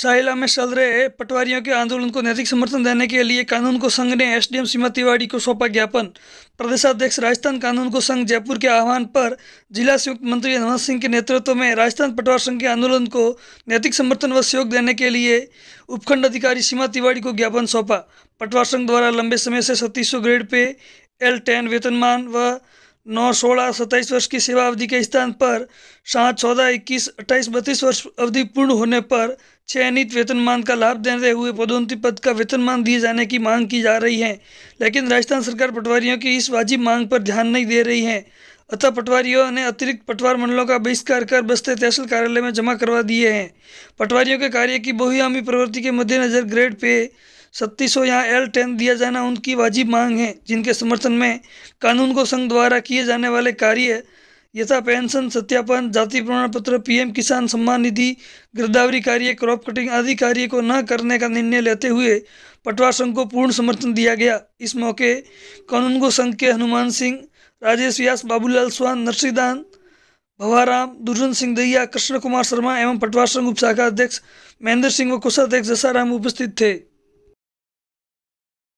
साहिला में चल रहे पटवारियों के आंदोलन को नैतिक समर्थन देने के लिए कानून को संघ ने एसडीएम सीमा तिवाड़ी को सौंपा ज्ञापन प्रदेशाध्यक्ष राजस्थान कानून को संघ जयपुर के आह्वान पर जिला संयुक्त मंत्री हनुमंत सिंह के नेतृत्व में राजस्थान पटवार संघ के आंदोलन को नैतिक समर्थन व सहयोग देने के लिए उपखंड अधिकारी सीमा तिवाड़ी को ज्ञापन सौंपा पटवार संघ द्वारा लंबे समय से सतीसौ ग्रेड पे एल टेन वेतनमान व नौ सोलह सत्ताईस वर्ष की सेवा अवधि के स्थान पर सात चौदह इक्कीस अट्ठाईस बत्तीस वर्ष अवधि पूर्ण होने पर चयनित वेतनमान का लाभ देते हुए पदोन्नति पद का वेतनमान दिए जाने की मांग की जा रही है लेकिन राजस्थान सरकार पटवारियों की इस वाजिब मांग पर ध्यान नहीं दे रही है अतः पटवारियों ने अतिरिक्त पटवार मंडलों का बहिष्कार कर बस्ते तहसील कार्यालय में जमा करवा दिए हैं पटवारियों के कार्य की बहुआयामी प्रवृत्ति के मद्देनजर ग्रेड पे सत्तीस सौ या एल टेन दिया जाना उनकी वाजिब मांग है जिनके समर्थन में कानून को संघ द्वारा किए जाने वाले कार्य यथा पेंशन सत्यापन जाति प्रमाण पत्र पीएम किसान सम्मान निधि गिरदावरी कार्य क्रॉप कटिंग आदि कार्य को न करने का निर्णय लेते हुए पटवार संघ को पूर्ण समर्थन दिया गया इस मौके कानून को संघ के हनुमान सिंह राजेश व्यास बाबूलाल स्वान नरसिदान भवाराम दुर्जन सिंह दहिया कृष्ण कुमार शर्मा एवं पटवार संघ उप शाखा अध्यक्ष महेंद्र सिंह व कुशाध्यक्ष जसाराम उपस्थित थे